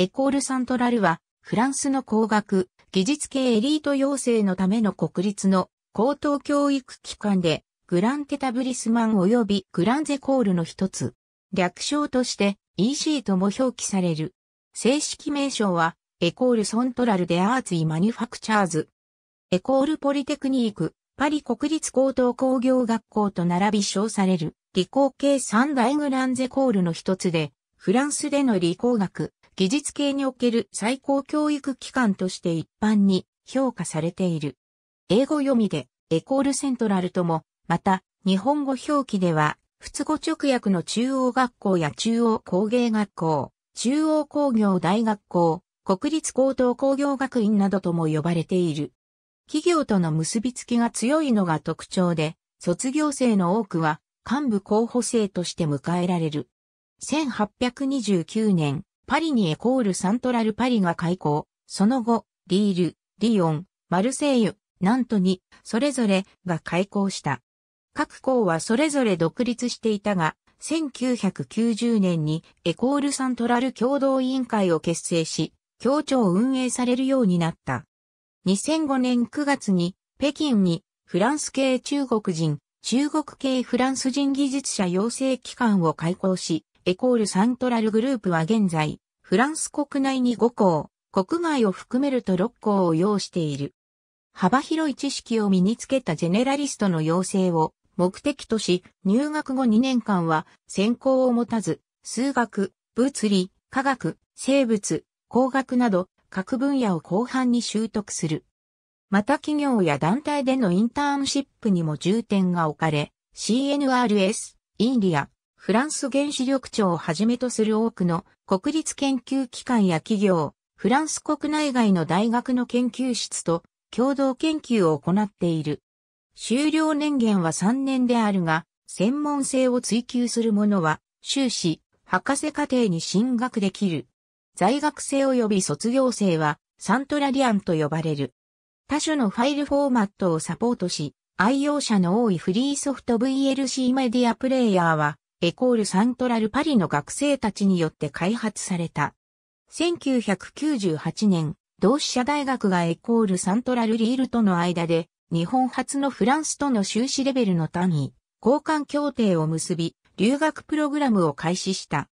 エコールサントラルは、フランスの工学、技術系エリート養成のための国立の高等教育機関で、グランテタブリスマン及びグランゼコールの一つ。略称として EC とも表記される。正式名称は、エコールソントラルでアーツイマニュファクチャーズ。エコールポリテクニーク、パリ国立高等工業学校と並び称される理工系三大グランゼコールの一つで、フランスでの理工学、技術系における最高教育機関として一般に評価されている。英語読みで、エコールセントラルとも、また、日本語表記では、仏語直訳の中央学校や中央工芸学校、中央工業大学校、国立高等工業学院などとも呼ばれている。企業との結びつきが強いのが特徴で、卒業生の多くは幹部候補生として迎えられる。1829年、パリにエコールサントラルパリが開港、その後、リール、リヨン、マルセイユ、ナントに、それぞれが開港した。各校はそれぞれ独立していたが、1990年にエコールサントラル共同委員会を結成し、協調を運営されるようになった。2005年9月に北京にフランス系中国人、中国系フランス人技術者養成機関を開校し、エコールサントラルグループは現在、フランス国内に5校、国外を含めると6校を要している。幅広い知識を身につけたジェネラリストの養成を目的とし、入学後2年間は専攻を持たず、数学、物理、科学、生物、工学など各分野を後半に習得する。また企業や団体でのインターンシップにも重点が置かれ、CNRS、インディア、フランス原子力庁をはじめとする多くの国立研究機関や企業、フランス国内外の大学の研究室と共同研究を行っている。終了年限は3年であるが、専門性を追求する者は、修士、博士課程に進学できる。在学生及び卒業生は、サントラリアンと呼ばれる。他種のファイルフォーマットをサポートし、愛用者の多いフリーソフト VLC メディアプレイヤーは、エコールサントラルパリの学生たちによって開発された。1998年、同志社大学がエコールサントラルリールとの間で、日本初のフランスとの修士レベルの単位、交換協定を結び、留学プログラムを開始した。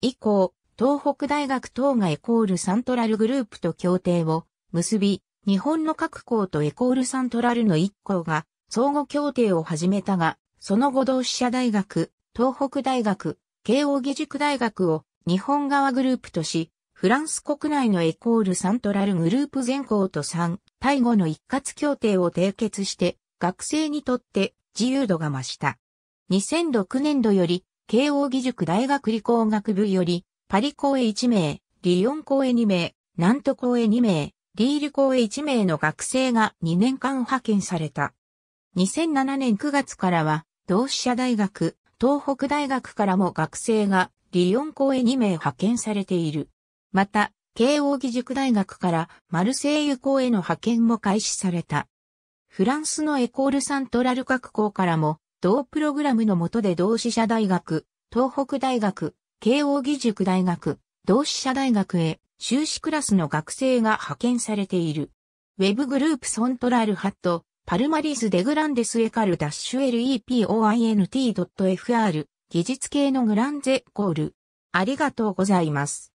以降、東北大学等がエコールサントラルグループと協定を結び、日本の各校とエコールサントラルの一校が相互協定を始めたが、その後同志社大学、東北大学、慶応義塾大学を日本側グループとし、フランス国内のエコールサントラルグループ全校と3、対後の一括協定を締結して、学生にとって自由度が増した。2006年度より、慶応義塾大学理工学部より、パリ校へ1名、リヨン校へ2名、ナント校へ2名、リール校へ1名の学生が2年間派遣された。2007年9月からは、同志社大学、東北大学からも学生がリヨン校へ2名派遣されている。また、慶応義塾大学からマルセイユ校への派遣も開始された。フランスのエコールサントラル学校からも、同プログラムの下で同志社大学、東北大学、慶応義塾大学、同志社大学へ修士クラスの学生が派遣されている。ウェブグループソントラルハット、パルマリス・デグランデス・エカル・ダッシュ LEPOINT.fr 技術系のグランゼコール。ありがとうございます。